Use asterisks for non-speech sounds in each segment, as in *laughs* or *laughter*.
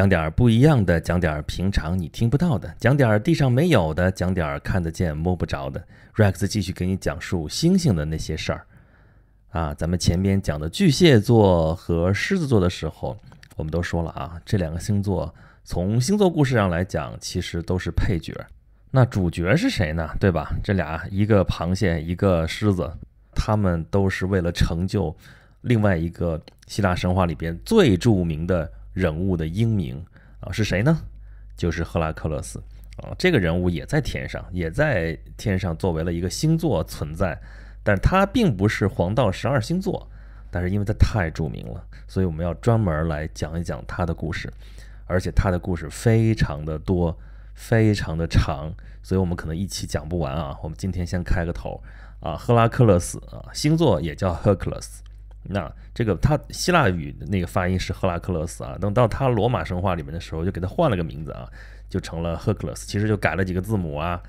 讲点不一样的，讲点平常你听不到的，讲点地上没有的，讲点看得见摸不着的。Rex 继续给你讲述星星的那些事儿。啊，咱们前边讲的巨蟹座和狮子座的时候，我们都说了啊，这两个星座从星座故事上来讲，其实都是配角。那主角是谁呢？对吧？这俩一个螃蟹，一个狮子，他们都是为了成就另外一个希腊神话里边最著名的。人物的英名啊是谁呢？就是赫拉克勒斯啊，这个人物也在天上，也在天上作为了一个星座存在，但是他并不是黄道十二星座，但是因为他太著名了，所以我们要专门来讲一讲他的故事，而且他的故事非常的多，非常的长，所以我们可能一期讲不完啊，我们今天先开个头啊，赫拉克勒斯啊，星座也叫赫克勒斯。那这个他希腊语那个发音是赫拉克勒斯啊，等到他罗马神话里面的时候，就给他换了个名字啊，就成了赫克勒斯。其实就改了几个字母啊，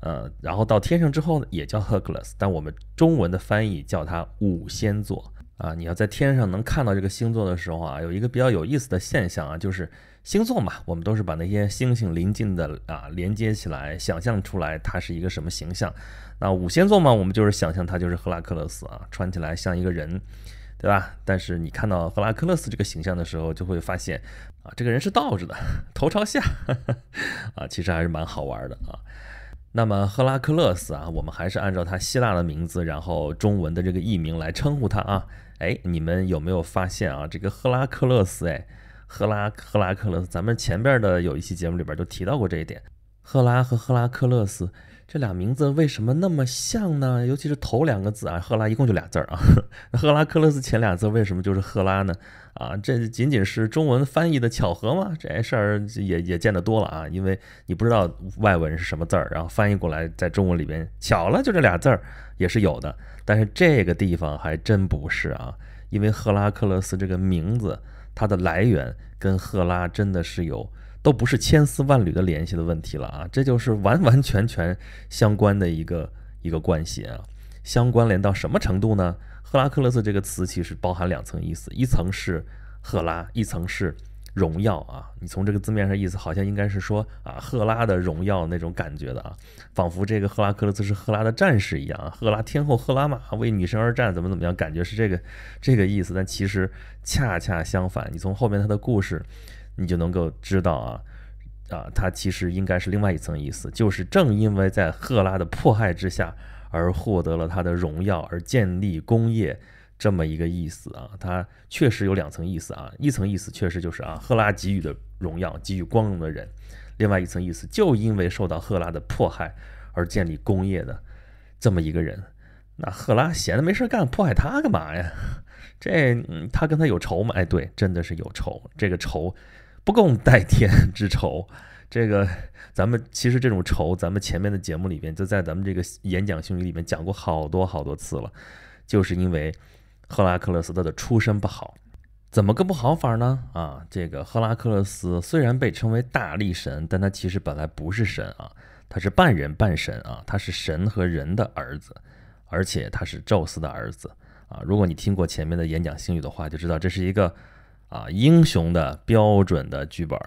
呃，然后到天上之后呢，也叫赫克勒斯。但我们中文的翻译叫他五仙座啊。你要在天上能看到这个星座的时候啊，有一个比较有意思的现象啊，就是星座嘛，我们都是把那些星星临近的啊连接起来，想象出来它是一个什么形象。那五仙座嘛，我们就是想象它就是赫拉克勒斯啊，穿起来像一个人。对吧？但是你看到赫拉克勒斯这个形象的时候，就会发现，啊，这个人是倒着的，*laughs* 头朝下，*laughs* 啊，其实还是蛮好玩的啊。那么赫拉克勒斯啊，我们还是按照他希腊的名字，然后中文的这个译名来称呼他啊。哎，你们有没有发现啊？这个赫拉克勒斯，哎，赫拉赫拉克勒斯，咱们前边的有一期节目里边就提到过这一点，赫拉和赫拉克勒斯。这俩名字为什么那么像呢？尤其是头两个字啊，赫拉一共就俩字儿啊，*laughs* 赫拉克勒斯前俩字为什么就是赫拉呢？啊，这仅仅是中文翻译的巧合吗？这事儿也也见得多了啊，因为你不知道外文是什么字儿，然后翻译过来在中文里边巧了就这俩字儿也是有的。但是这个地方还真不是啊，因为赫拉克勒斯这个名字它的来源跟赫拉真的是有。都不是千丝万缕的联系的问题了啊，这就是完完全全相关的一个一个关系啊，相关联到什么程度呢？赫拉克勒斯这个词其实包含两层意思，一层是赫拉，一层是荣耀啊。你从这个字面上意思，好像应该是说啊，赫拉的荣耀那种感觉的啊，仿佛这个赫拉克勒斯是赫拉的战士一样，赫拉天后赫拉玛为女神而战，怎么怎么样，感觉是这个这个意思。但其实恰恰相反，你从后面他的故事。你就能够知道啊，啊，他其实应该是另外一层意思，就是正因为在赫拉的迫害之下而获得了他的荣耀而建立工业这么一个意思啊，他确实有两层意思啊，一层意思确实就是啊，赫拉给予的荣耀，给予光荣的人；另外一层意思，就因为受到赫拉的迫害而建立工业的这么一个人，那赫拉闲的没事干，迫害他干嘛呀？*laughs* 这嗯、他跟他有仇吗？哎，对，真的是有仇，这个仇。不共戴天 *laughs* 之仇，这个咱们其实这种仇，咱们前面的节目里边就在咱们这个演讲性语里面讲过好多好多次了，就是因为赫拉克勒斯他的出身不好，怎么个不好法呢？啊，这个赫拉克勒斯虽然被称为大力神，但他其实本来不是神啊，他是半人半神啊，他是神和人的儿子，而且他是宙斯的儿子啊。如果你听过前面的演讲星语的话，就知道这是一个。啊，英雄的标准的剧本，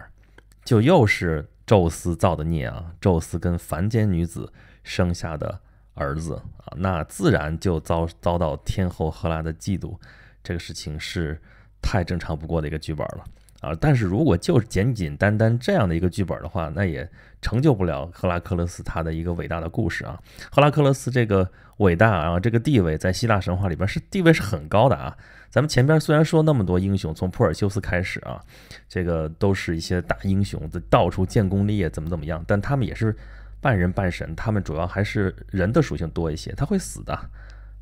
就又是宙斯造的孽啊！宙斯跟凡间女子生下的儿子啊，那自然就遭遭到天后赫拉的嫉妒，这个事情是太正常不过的一个剧本了啊！但是如果就是简简单单这样的一个剧本的话，那也成就不了赫拉克勒斯他的一个伟大的故事啊！赫拉克勒斯这个伟大啊，这个地位在希腊神话里边是地位是很高的啊。咱们前边虽然说那么多英雄，从普尔修斯开始啊，这个都是一些大英雄，在到处建功立业，怎么怎么样，但他们也是半人半神，他们主要还是人的属性多一些，他会死的，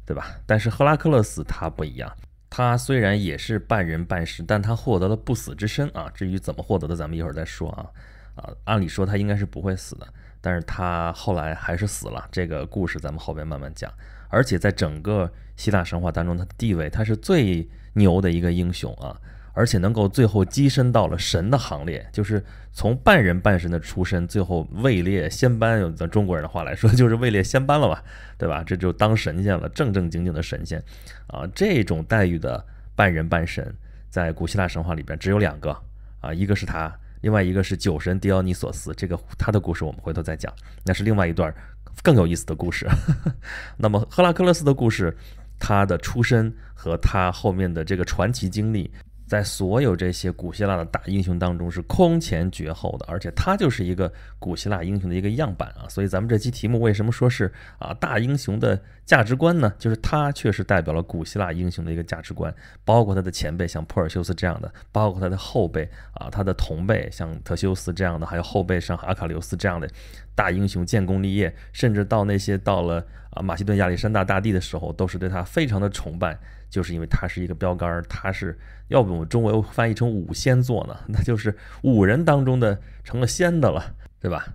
对吧？但是赫拉克勒斯他不一样，他虽然也是半人半神，但他获得了不死之身啊。至于怎么获得的，咱们一会儿再说啊。啊，按理说他应该是不会死的，但是他后来还是死了。这个故事咱们后边慢慢讲。而且在整个希腊神话当中，他的地位他是最牛的一个英雄啊！而且能够最后跻身到了神的行列，就是从半人半神的出身，最后位列仙班。用咱中国人的话来说，*laughs* 就是位列仙班了吧，对吧？这就当神仙了，正正经经的神仙啊！这种待遇的半人半神，在古希腊神话里边只有两个啊，一个是他，另外一个是酒神狄奥尼索斯。这个他的故事我们回头再讲，那是另外一段。更有意思的故事。*laughs* 那么，赫拉克勒斯的故事，他的出身和他后面的这个传奇经历。在所有这些古希腊的大英雄当中是空前绝后的，而且他就是一个古希腊英雄的一个样板啊。所以咱们这期题目为什么说是啊大英雄的价值观呢？就是他确实代表了古希腊英雄的一个价值观，包括他的前辈像珀尔修斯这样的，包括他的后辈啊，他的同辈像特修斯这样的，还有后辈像阿卡琉斯这样的大英雄建功立业，甚至到那些到了啊马其顿亚历山大大帝的时候，都是对他非常的崇拜。就是因为它是一个标杆儿，它是要不我们中文翻译成五仙座呢，*laughs* 那就是五人当中的成了仙的了，对吧？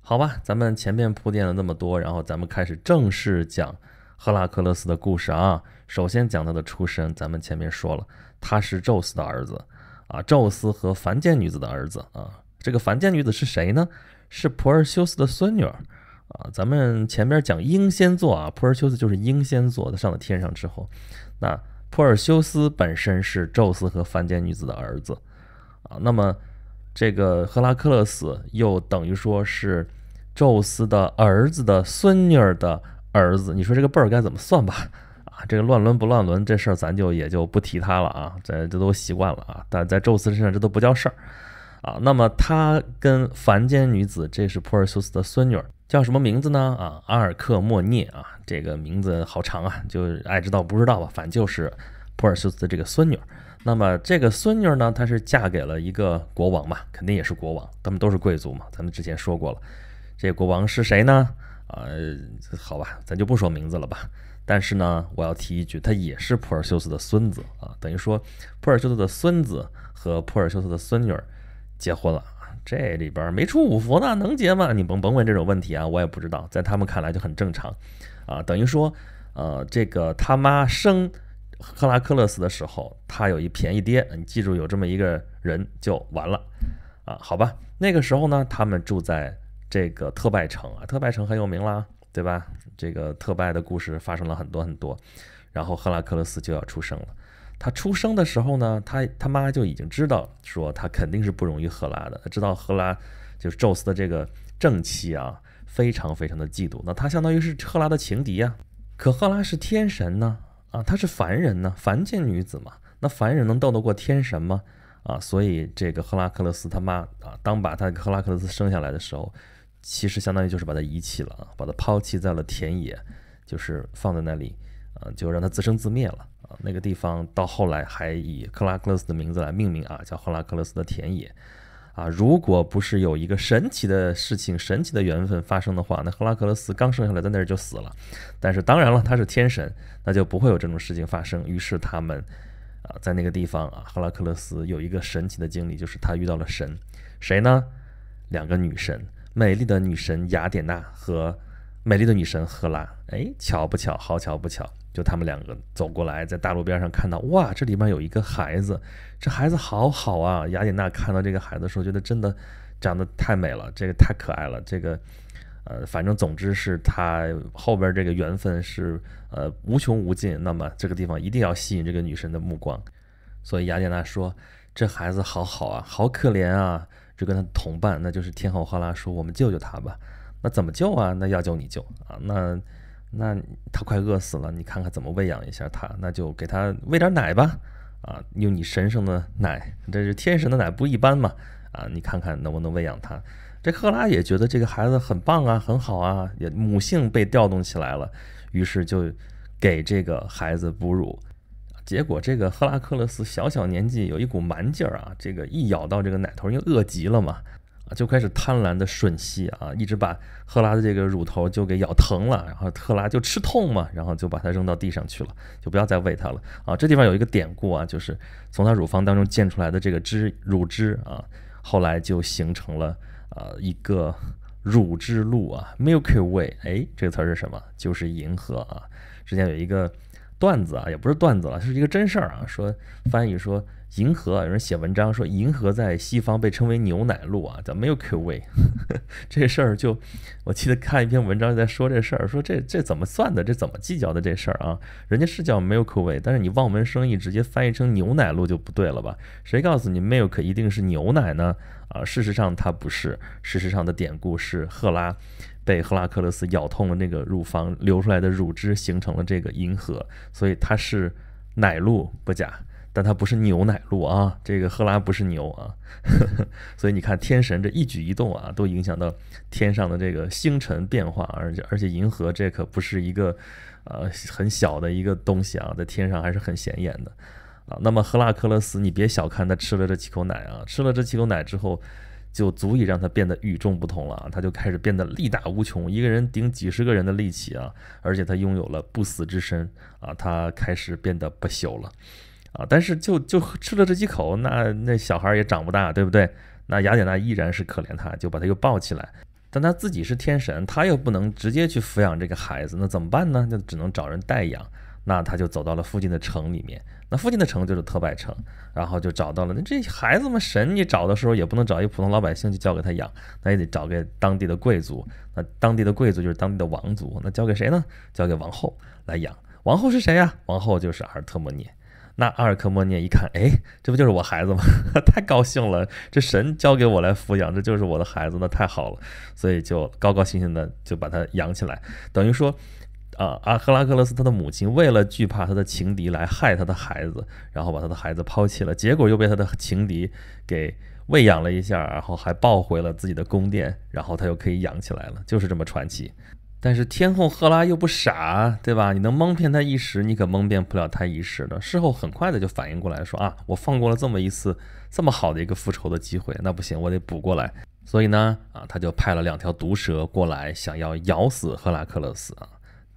好吧，咱们前面铺垫了那么多，然后咱们开始正式讲赫拉克勒斯的故事啊。首先讲他的出身，咱们前面说了，他是宙斯的儿子啊，宙斯和凡间女子的儿子啊。这个凡间女子是谁呢？是普尔修斯的孙女儿啊。咱们前面讲英仙座啊，普尔修斯就是英仙座，他上了天上之后。那普尔修斯本身是宙斯和凡间女子的儿子，啊，那么这个赫拉克勒斯又等于说是宙斯的儿子的孙女儿的儿子，你说这个辈儿该怎么算吧？啊，这个乱伦不乱伦这事儿咱就也就不提他了啊，咱这都习惯了啊，但在宙斯身上这都不叫事儿啊。那么他跟凡间女子，这是普尔修斯的孙女儿，叫什么名字呢？啊，阿尔克莫涅啊。这个名字好长啊，就爱知道不知道吧，反正就是普尔修斯的这个孙女。那么这个孙女呢，她是嫁给了一个国王嘛，肯定也是国王，他们都是贵族嘛。咱们之前说过了，这国王是谁呢？呃，好吧，咱就不说名字了吧。但是呢，我要提一句，他也是普尔修斯的孙子啊，等于说普尔修斯的孙子和普尔修斯的孙女结婚了啊，这里边没出五福呢，能结吗？你甭甭问这种问题啊，我也不知道，在他们看来就很正常。啊，等于说，呃，这个他妈生赫拉克勒斯的时候，他有一便宜爹。你记住有这么一个人就完了，啊，好吧。那个时候呢，他们住在这个特拜城啊，特拜城很有名啦，对吧？这个特拜的故事发生了很多很多。然后赫拉克勒斯就要出生了，他出生的时候呢，他他妈就已经知道说他肯定是不容易赫拉的，知道赫拉就是宙斯的这个正妻啊。非常非常的嫉妒，那他相当于是赫拉的情敌呀。可赫拉是天神呢，啊，她是凡人呢，凡间女子嘛。那凡人能斗得过天神吗？啊，所以这个赫拉克勒斯他妈啊，当把他赫拉克勒斯生下来的时候，其实相当于就是把他遗弃了把他抛弃在了田野，就是放在那里啊，就让他自生自灭了啊。那个地方到后来还以赫拉克勒斯的名字来命名啊，叫赫拉克勒斯的田野。啊，如果不是有一个神奇的事情、神奇的缘分发生的话，那赫拉克勒斯刚生下来在那儿就死了。但是当然了，他是天神，那就不会有这种事情发生。于是他们，啊，在那个地方啊，赫拉克勒斯有一个神奇的经历，就是他遇到了神，谁呢？两个女神，美丽的女神雅典娜和美丽的女神赫拉。哎，巧不巧？好巧不巧！就他们两个走过来，在大路边上看到，哇，这里面有一个孩子，这孩子好好啊！雅典娜看到这个孩子时候，觉得真的长得太美了，这个太可爱了，这个，呃，反正总之是他后边这个缘分是呃无穷无尽。那么这个地方一定要吸引这个女神的目光，所以雅典娜说：“这孩子好好啊，好可怜啊！”就跟她同伴，那就是天后赫拉说：“我们救救他吧。”那怎么救啊？那要救你救啊？那。那他快饿死了，你看看怎么喂养一下他？那就给他喂点奶吧，啊，用你神圣的奶，这是天神的奶，不一般嘛，啊，你看看能不能喂养他？这赫拉也觉得这个孩子很棒啊，很好啊，也母性被调动起来了，于是就给这个孩子哺乳。结果这个赫拉克勒斯小小年纪有一股蛮劲儿啊，这个一咬到这个奶头，因为饿极了嘛。就开始贪婪的吮吸啊，一直把赫拉的这个乳头就给咬疼了，然后赫拉就吃痛嘛，然后就把它扔到地上去了，就不要再喂它了啊。这地方有一个典故啊，就是从它乳房当中溅出来的这个汁乳汁啊，后来就形成了呃一个乳汁路啊，Milky Way，哎，这个词是什么？就是银河啊。之前有一个段子啊，也不是段子了，是一个真事儿啊，说翻译说。银河有人写文章说银河在西方被称为牛奶路啊，没有口味，这事儿就我记得看一篇文章在说这事儿，说这这怎么算的，这怎么计较的这事儿啊，人家是叫没有 a y 但是你望文生义直接翻译成牛奶路就不对了吧？谁告诉你 milk 一定是牛奶呢？啊，事实上它不是，事实上的典故是赫拉被赫拉克勒斯咬痛了那个乳房，流出来的乳汁形成了这个银河，所以它是奶路不假。但它不是牛奶路啊，这个赫拉不是牛啊，*laughs* 所以你看天神这一举一动啊，都影响到天上的这个星辰变化，而且而且银河这可不是一个呃很小的一个东西啊，在天上还是很显眼的啊。那么赫拉克勒斯，你别小看他吃了这几口奶啊，吃了这几口奶之后，就足以让他变得与众不同了啊，他就开始变得力大无穷，一个人顶几十个人的力气啊，而且他拥有了不死之身啊，他开始变得不朽了。啊！但是就就吃了这几口，那那小孩也长不大，对不对？那雅典娜依然是可怜他，就把他又抱起来。但他自己是天神，他又不能直接去抚养这个孩子，那怎么办呢？就只能找人代养。那他就走到了附近的城里面。那附近的城就是特拜城，然后就找到了那这孩子们神你找的时候也不能找一个普通老百姓去交给他养，那也得找个当地的贵族。那当地的贵族就是当地的王族，那交给谁呢？交给王后来养。王后是谁呀？王后就是阿尔特摩涅。那阿尔克莫涅一看，哎，这不就是我孩子吗？*laughs* 太高兴了，这神交给我来抚养，这就是我的孩子，那太好了，所以就高高兴兴的就把他养起来。等于说，啊阿赫拉克勒斯他的母亲为了惧怕他的情敌来害他的孩子，然后把他的孩子抛弃了，结果又被他的情敌给喂养了一下，然后还抱回了自己的宫殿，然后他又可以养起来了，就是这么传奇。但是天后赫拉又不傻，对吧？你能蒙骗他一时，你可蒙骗不了他一世的。事后很快的就反应过来说：“啊，我放过了这么一次这么好的一个复仇的机会，那不行，我得补过来。”所以呢，啊，他就派了两条毒蛇过来，想要咬死赫拉克勒斯。啊，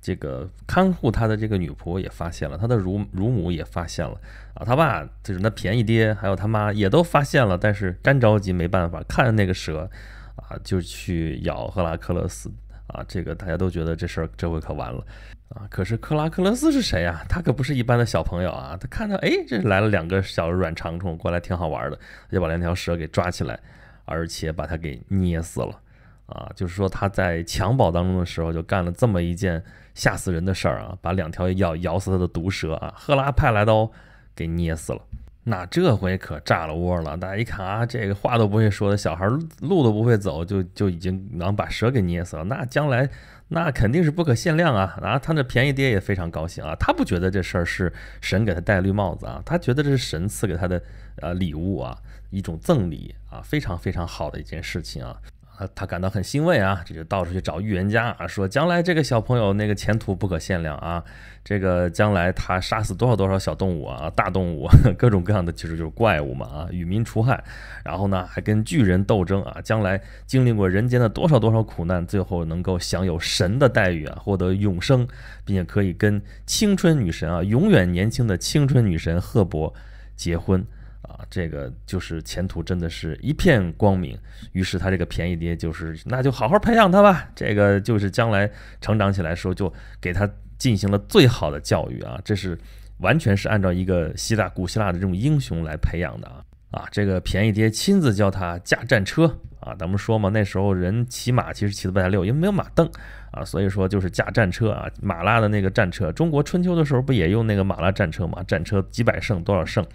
这个看护他的这个女仆也发现了，他的乳乳母也发现了，啊，他爸就是那便宜爹，还有他妈也都发现了。但是干着急没办法，看着那个蛇，啊，就去咬赫拉克勒斯。啊，这个大家都觉得这事儿这回可完了啊！可是克拉克勒斯是谁呀？他可不是一般的小朋友啊！他看到哎，这来了两个小软长虫过来，挺好玩的，就把两条蛇给抓起来，而且把它给捏死了啊！就是说他在襁褓当中的时候就干了这么一件吓死人的事儿啊，把两条咬咬死他的毒蛇啊，赫拉派来的哦，给捏死了。那这回可炸了窝了！大家一看啊，这个话都不会说的小孩，路都不会走，就就已经能把蛇给捏死了。那将来那肯定是不可限量啊！啊，他那便宜爹也非常高兴啊，他不觉得这事儿是神给他戴绿帽子啊，他觉得这是神赐给他的呃礼物啊，一种赠礼啊，非常非常好的一件事情啊。啊，他感到很欣慰啊，这就到处去找预言家啊，说将来这个小朋友那个前途不可限量啊，这个将来他杀死多少多少小动物啊，大动物 *laughs* 各种各样的，其实就是怪物嘛啊，与民除害，然后呢还跟巨人斗争啊，将来经历过人间的多少多少苦难，最后能够享有神的待遇啊，获得永生，并且可以跟青春女神啊，永远年轻的青春女神赫伯结婚。啊，这个就是前途真的是一片光明。于是他这个便宜爹就是，那就好好培养他吧。这个就是将来成长起来时候，就给他进行了最好的教育啊。这是完全是按照一个希腊古希腊的这种英雄来培养的啊。啊，这个便宜爹亲自教他驾战车啊，咱们说嘛，那时候人骑马其实骑的不太溜，因为没有马镫啊，所以说就是驾战车啊，马拉的那个战车。中国春秋的时候不也用那个马拉战车嘛？战车几百胜多少胜，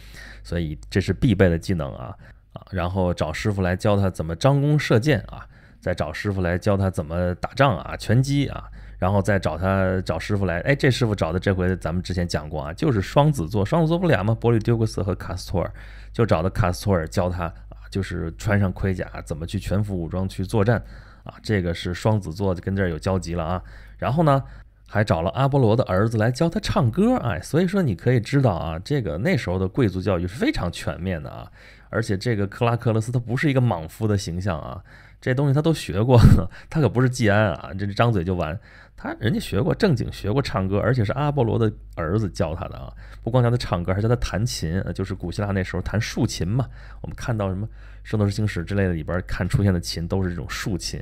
所以这是必备的技能啊啊。然后找师傅来教他怎么张弓射箭啊，再找师傅来教他怎么打仗啊，拳击啊。然后再找他找师傅来，哎，这师傅找的这回咱们之前讲过啊，就是双子座，双子座不俩吗？波利丢格斯和卡斯托尔就找的卡斯托尔教他啊，就是穿上盔甲怎么去全副武装去作战啊，这个是双子座跟这儿有交集了啊。然后呢，还找了阿波罗的儿子来教他唱歌，哎，所以说你可以知道啊，这个那时候的贵族教育是非常全面的啊，而且这个克拉克勒斯他不是一个莽夫的形象啊。这东西他都学过，*laughs* 他可不是季安啊，这张嘴就完。他人家学过正经，学过唱歌，而且是阿波罗的儿子教他的啊。不光教他唱歌，还教他弹琴啊，就是古希腊那时候弹竖琴嘛。我们看到什么《圣斗士星矢》之类的里边看出现的琴，都是这种竖琴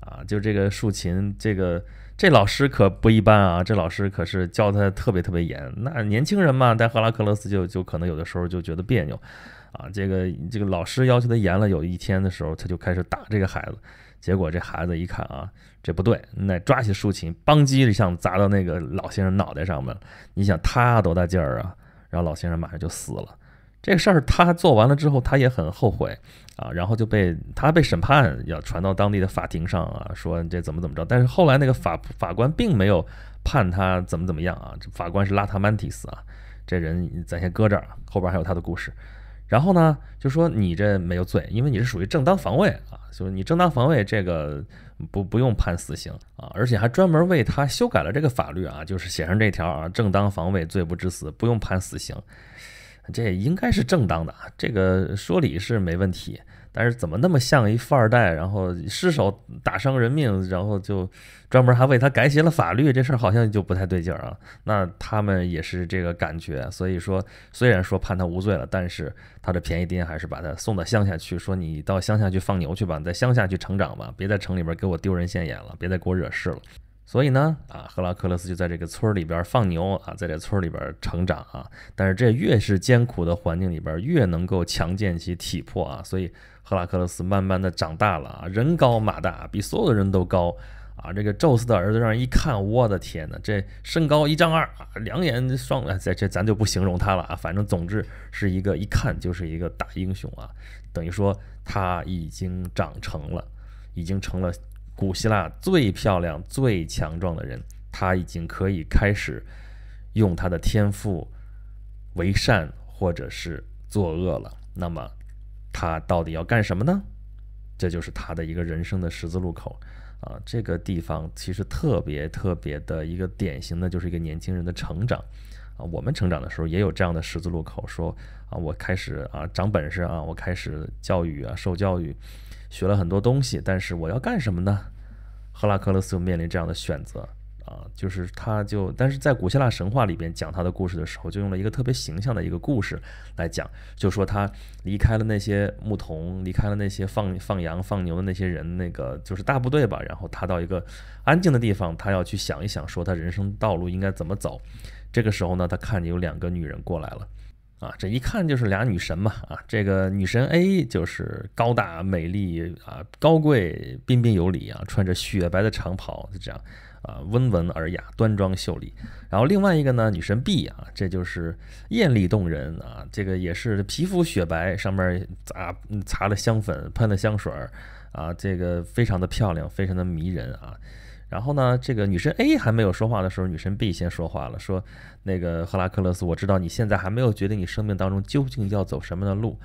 啊。就这个竖琴，这个这老师可不一般啊，这老师可是教他特别特别严。那年轻人嘛，但赫拉克勒斯就就可能有的时候就觉得别扭。啊，这个这个老师要求他严了，有一天的时候，他就开始打这个孩子，结果这孩子一看啊，这不对，那抓起竖琴，梆叽一响砸到那个老先生脑袋上面了。你想他多大劲儿啊？然后老先生马上就死了。这个事儿他做完了之后，他也很后悔啊，然后就被他被审判要传到当地的法庭上啊，说这怎么怎么着。但是后来那个法法官并没有判他怎么怎么样啊，法官是拉塔曼提斯啊，这人咱先搁这儿，后边还有他的故事。然后呢，就说你这没有罪，因为你是属于正当防卫啊，就是你正当防卫这个不不用判死刑啊，而且还专门为他修改了这个法律啊，就是写上这条啊，正当防卫罪不致死，不用判死刑，这应该是正当的啊，这个说理是没问题。但是怎么那么像一富二代？然后失手打伤人命，然后就专门还为他改写了法律，这事儿好像就不太对劲儿啊。那他们也是这个感觉，所以说虽然说判他无罪了，但是他的便宜爹还是把他送到乡下去，说你到乡下去放牛去吧，在乡下去成长吧，别在城里边给我丢人现眼了，别再给我惹事了。所以呢，啊，赫拉克勒斯就在这个村儿里边放牛啊，在这村儿里边成长啊。但是这越是艰苦的环境里边，越能够强健其体魄啊。所以赫拉克勒斯慢慢的长大了啊，人高马大，比所有的人都高啊。这个宙斯的儿子，让人一看，我的天哪，这身高一丈二啊，两眼双哎，这这咱就不形容他了啊，反正总之是一个一看就是一个大英雄啊。等于说他已经长成了，已经成了。古希腊最漂亮、最强壮的人，他已经可以开始用他的天赋为善，或者是作恶了。那么，他到底要干什么呢？这就是他的一个人生的十字路口啊！这个地方其实特别特别的一个典型的就是一个年轻人的成长啊。我们成长的时候也有这样的十字路口，说啊，我开始啊长本事啊，我开始教育啊，受教育。学了很多东西，但是我要干什么呢？赫拉克勒斯就面临这样的选择啊，就是他就，但是在古希腊神话里边讲他的故事的时候，就用了一个特别形象的一个故事来讲，就说他离开了那些牧童，离开了那些放放羊放牛的那些人，那个就是大部队吧，然后他到一个安静的地方，他要去想一想，说他人生道路应该怎么走。这个时候呢，他看见有两个女人过来了。啊，这一看就是俩女神嘛！啊，这个女神 A 就是高大美丽啊，高贵彬彬有礼啊，穿着雪白的长袍，就这样啊，温文尔雅，端庄秀丽。然后另外一个呢，女神 B 啊，这就是艳丽动人啊，这个也是皮肤雪白，上面擦擦了香粉，喷了香水儿啊，这个非常的漂亮，非常的迷人啊。然后呢？这个女神 A 还没有说话的时候，女神 B 先说话了，说：“那个赫拉克勒斯，我知道你现在还没有决定你生命当中究竟要走什么样的路，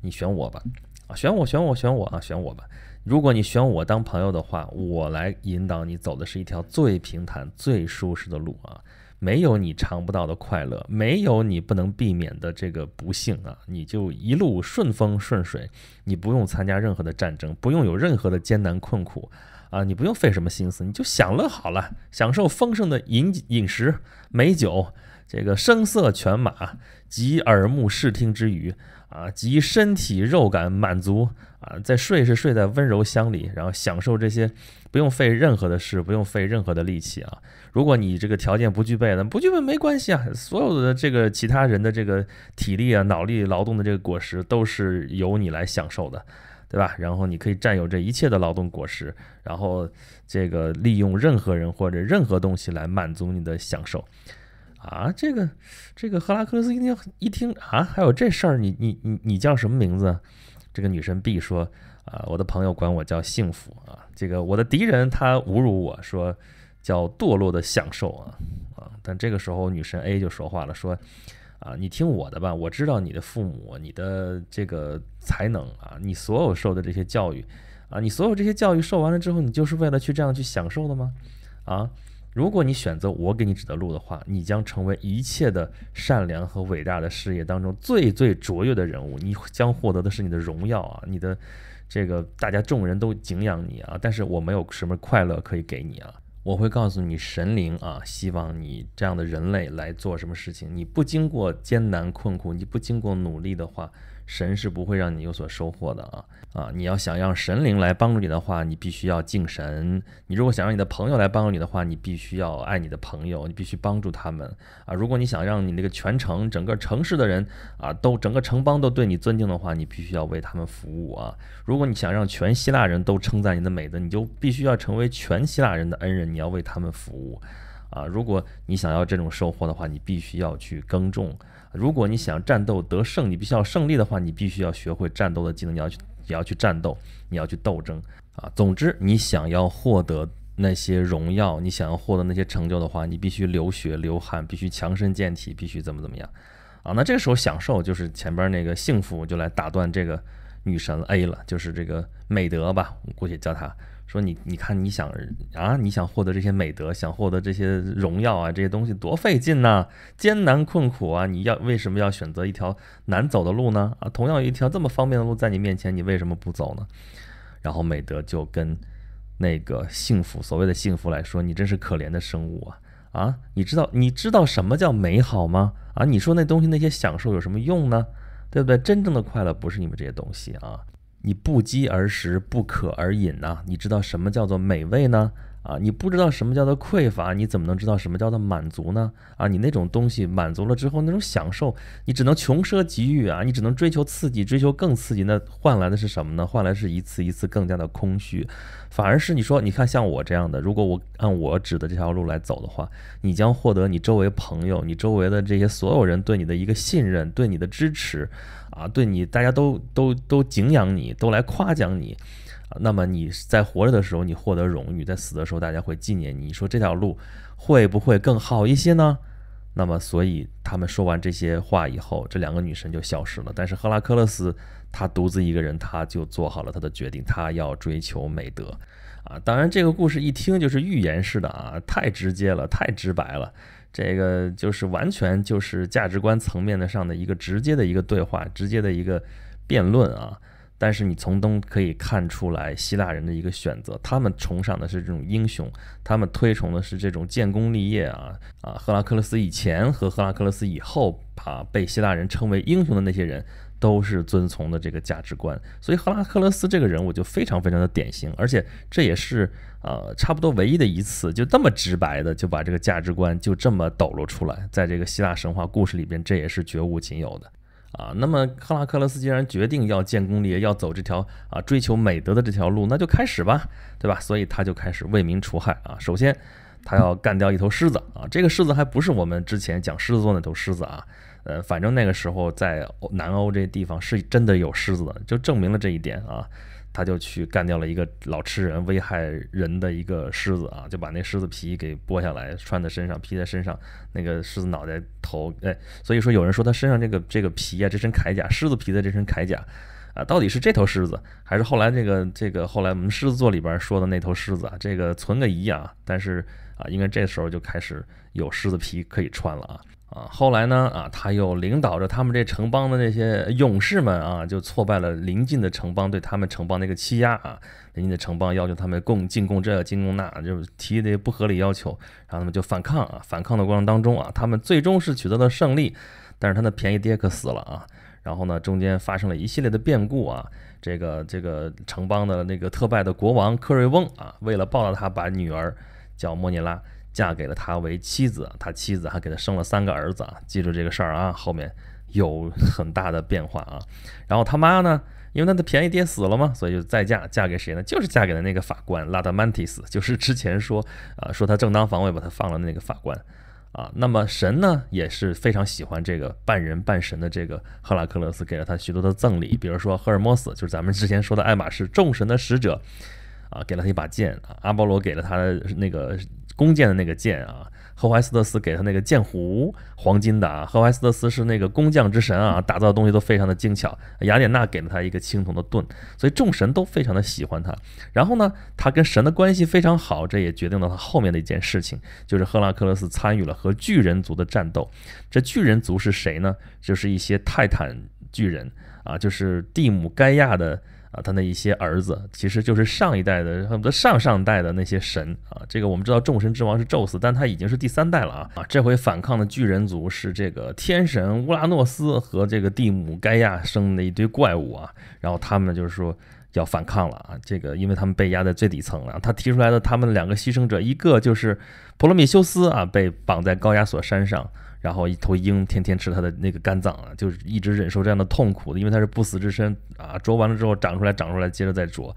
你选我吧！啊，选我，选我，选我啊，选我吧！如果你选我当朋友的话，我来引导你走的是一条最平坦、最舒适的路啊，没有你尝不到的快乐，没有你不能避免的这个不幸啊，你就一路顺风顺水，你不用参加任何的战争，不用有任何的艰难困苦。”啊，你不用费什么心思，你就享乐好了，享受丰盛的饮饮食、美酒，这个声色犬马，及耳目视听之余啊，及身体肉感满足，啊，在睡是睡在温柔乡里，然后享受这些，不用费任何的事，不用费任何的力气啊。如果你这个条件不具备呢，不具备没关系啊，所有的这个其他人的这个体力啊、脑力劳动的这个果实，都是由你来享受的。对吧？然后你可以占有这一切的劳动果实，然后这个利用任何人或者任何东西来满足你的享受。啊，这个这个赫拉克勒斯一听一听啊，还有这事儿？你你你你叫什么名字？这个女神 B 说啊，我的朋友管我叫幸福啊。这个我的敌人他侮辱我说叫堕落的享受啊啊。但这个时候女神 A 就说话了，说。啊，你听我的吧，我知道你的父母，你的这个才能啊，你所有受的这些教育啊，你所有这些教育受完了之后，你就是为了去这样去享受的吗？啊，如果你选择我给你指的路的话，你将成为一切的善良和伟大的事业当中最最卓越的人物，你将获得的是你的荣耀啊，你的这个大家众人都敬仰你啊，但是我没有什么快乐可以给你啊。我会告诉你，神灵啊，希望你这样的人类来做什么事情？你不经过艰难困苦，你不经过努力的话。神是不会让你有所收获的啊！啊，你要想让神灵来帮助你的话，你必须要敬神；你如果想让你的朋友来帮助你的话，你必须要爱你的朋友，你必须帮助他们啊！如果你想让你那个全城、整个城市的人啊，都整个城邦都对你尊敬的话，你必须要为他们服务啊！如果你想让全希腊人都称赞你的美德，你就必须要成为全希腊人的恩人，你要为他们服务啊！如果你想要这种收获的话，你必须要去耕种。如果你想战斗得胜，你必须要胜利的话，你必须要学会战斗的技能，你要去，你要去战斗，你要去斗争啊！总之，你想要获得那些荣耀，你想要获得那些成就的话，你必须流血流汗，必须强身健体，必须怎么怎么样啊！那这个时候，享受就是前边那个幸福，就来打断这个女神 A 了，就是这个美德吧，我估计叫它。说你，你看你想啊，你想获得这些美德，想获得这些荣耀啊，这些东西多费劲呐，艰难困苦啊，你要为什么要选择一条难走的路呢？啊，同样有一条这么方便的路在你面前，你为什么不走呢？然后美德就跟那个幸福，所谓的幸福来说，你真是可怜的生物啊！啊，你知道你知道什么叫美好吗？啊，你说那东西那些享受有什么用呢？对不对？真正的快乐不是你们这些东西啊。你不饥而食，不渴而饮呐。你知道什么叫做美味呢？啊，你不知道什么叫做匮乏，你怎么能知道什么叫做满足呢？啊，你那种东西满足了之后那种享受，你只能穷奢极欲啊，你只能追求刺激，追求更刺激，那换来的是什么呢？换来是一次一次更加的空虚，反而是你说，你看像我这样的，如果我按我指的这条路来走的话，你将获得你周围朋友，你周围的这些所有人对你的一个信任，对你的支持，啊，对你大家都都都敬仰你，都来夸奖你。那么你在活着的时候，你获得荣誉，在死的时候，大家会纪念你。你说这条路会不会更好一些呢？那么，所以他们说完这些话以后，这两个女神就消失了。但是赫拉克勒斯他独自一个人，他就做好了他的决定，他要追求美德啊。当然，这个故事一听就是预言式的啊，太直接了，太直白了。这个就是完全就是价值观层面的上的一个直接的一个对话，直接的一个辩论啊。但是你从中可以看出来，希腊人的一个选择，他们崇尚的是这种英雄，他们推崇的是这种建功立业啊啊！赫拉克勒斯以前和赫拉克勒斯以后，啊，被希腊人称为英雄的那些人，都是遵从的这个价值观。所以，赫拉克勒斯这个人物就非常非常的典型，而且这也是呃，差不多唯一的一次，就这么直白的就把这个价值观就这么抖露出来，在这个希腊神话故事里边，这也是绝无仅有的。啊，那么赫拉克勒斯既然决定要建功立业，要走这条啊追求美德的这条路，那就开始吧，对吧？所以他就开始为民除害啊。首先，他要干掉一头狮子啊。这个狮子还不是我们之前讲狮子座那头狮子啊，呃，反正那个时候在南欧这地方是真的有狮子，就证明了这一点啊。他就去干掉了一个老吃人、危害人的一个狮子啊，就把那狮子皮给剥下来，穿在身上，披在身上。那个狮子脑袋头，哎，所以说有人说他身上这个这个皮啊，这身铠甲，狮子皮的这身铠甲啊，到底是这头狮子，还是后来这个这个后来我们狮子座里边说的那头狮子啊？这个存个疑啊。但是啊，应该这时候就开始有狮子皮可以穿了啊。啊，后来呢？啊，他又领导着他们这城邦的那些勇士们啊，就挫败了邻近的城邦对他们城邦的一个欺压啊。邻近的城邦要求他们共进攻这，进攻那，就是提的不合理要求，然后他们就反抗啊。反抗的过程当中啊，他们最终是取得了胜利，但是他的便宜爹可死了啊。然后呢，中间发生了一系列的变故啊。这个这个城邦的那个特拜的国王克瑞翁啊，为了报答他，把女儿叫莫尼拉。嫁给了他为妻子，他妻子还给他生了三个儿子。记住这个事儿啊，后面有很大的变化啊。然后他妈呢，因为他的便宜爹死了嘛，所以就再嫁，嫁给谁呢？就是嫁给了那个法官拉德曼提斯，就是之前说啊，说他正当防卫把他放了那个法官啊。那么神呢也是非常喜欢这个半人半神的这个赫拉克勒斯，给了他许多的赠礼，比如说赫尔墨斯就是咱们之前说的爱马仕，众神的使者啊，给了他一把剑啊，阿波罗给了他的那个。弓箭的那个箭啊，赫淮斯特斯给他那个箭壶，黄金的啊。赫淮斯特斯是那个工匠之神啊，打造的东西都非常的精巧。雅典娜给了他一个青铜的盾，所以众神都非常的喜欢他。然后呢，他跟神的关系非常好，这也决定了他后面的一件事情，就是赫拉克勒斯参与了和巨人族的战斗。这巨人族是谁呢？就是一些泰坦巨人啊，就是蒂姆盖亚的。啊，他那一些儿子其实就是上一代的，恨不得上上代的那些神啊。这个我们知道众神之王是宙斯，但他已经是第三代了啊。啊，这回反抗的巨人族是这个天神乌拉诺斯和这个蒂姆盖亚生的一堆怪物啊。然后他们就是说要反抗了啊。这个因为他们被压在最底层了，他提出来的他们两个牺牲者，一个就是普罗米修斯啊，被绑在高加索山上。然后一头鹰天天吃它的那个肝脏，啊，就是一直忍受这样的痛苦，因为它是不死之身啊。啄完了之后长出来，长出来，接着再啄，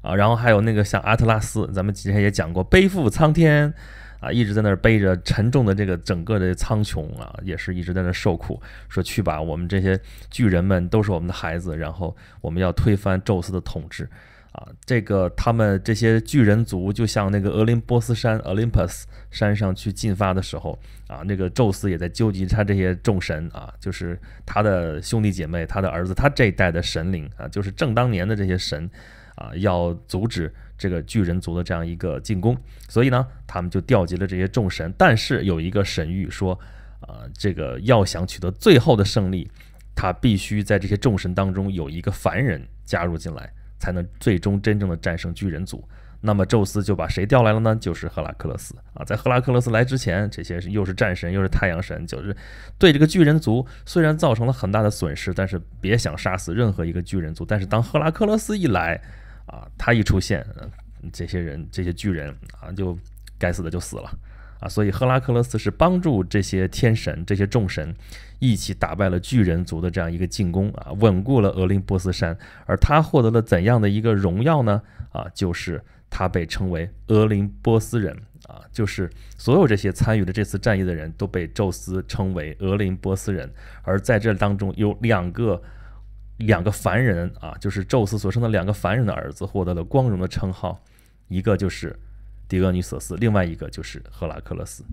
啊，然后还有那个像阿特拉斯，咱们之前也讲过，背负苍天，啊，一直在那儿背着沉重的这个整个的苍穹啊，也是一直在那儿受苦。说去吧，我们这些巨人们都是我们的孩子，然后我们要推翻宙斯的统治。啊，这个他们这些巨人族，就像那个俄林波斯山奥林匹斯山上去进发的时候，啊，那个宙斯也在纠集他这些众神啊，就是他的兄弟姐妹、他的儿子、他这一代的神灵啊，就是正当年的这些神啊，要阻止这个巨人族的这样一个进攻，所以呢，他们就调集了这些众神，但是有一个神谕说，啊，这个要想取得最后的胜利，他必须在这些众神当中有一个凡人加入进来。才能最终真正的战胜巨人族，那么宙斯就把谁调来了呢？就是赫拉克勒斯啊！在赫拉克勒斯来之前，这些又是战神又是太阳神，就是对这个巨人族虽然造成了很大的损失，但是别想杀死任何一个巨人族。但是当赫拉克勒斯一来啊，他一出现，这些人这些巨人啊，就该死的就死了啊！所以赫拉克勒斯是帮助这些天神这些众神。一起打败了巨人族的这样一个进攻啊，稳固了俄林波斯山。而他获得了怎样的一个荣耀呢？啊，就是他被称为俄林波斯人啊，就是所有这些参与了这次战役的人都被宙斯称为俄林波斯人。而在这当中，有两个两个凡人啊，就是宙斯所生的两个凡人的儿子获得了光荣的称号，一个就是迪俄尼索斯，另外一个就是赫拉克勒斯。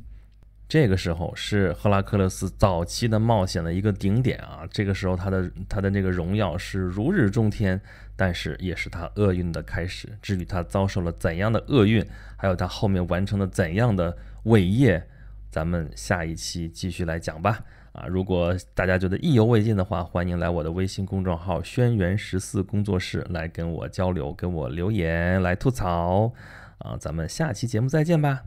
这个时候是赫拉克勒斯早期的冒险的一个顶点啊！这个时候他的他的那个荣耀是如日中天，但是也是他厄运的开始。至于他遭受了怎样的厄运，还有他后面完成了怎样的伟业，咱们下一期继续来讲吧。啊，如果大家觉得意犹未尽的话，欢迎来我的微信公众号“轩辕十四工作室”来跟我交流，跟我留言，来吐槽。啊，咱们下期节目再见吧。